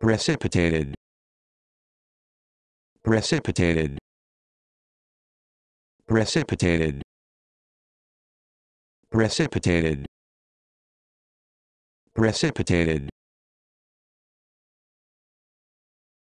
precipitated precipitated precipitated precipitated precipitated